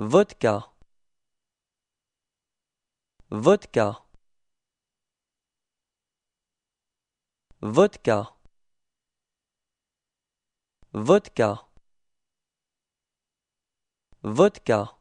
Vodka Vodka Vodka Vodka Vodka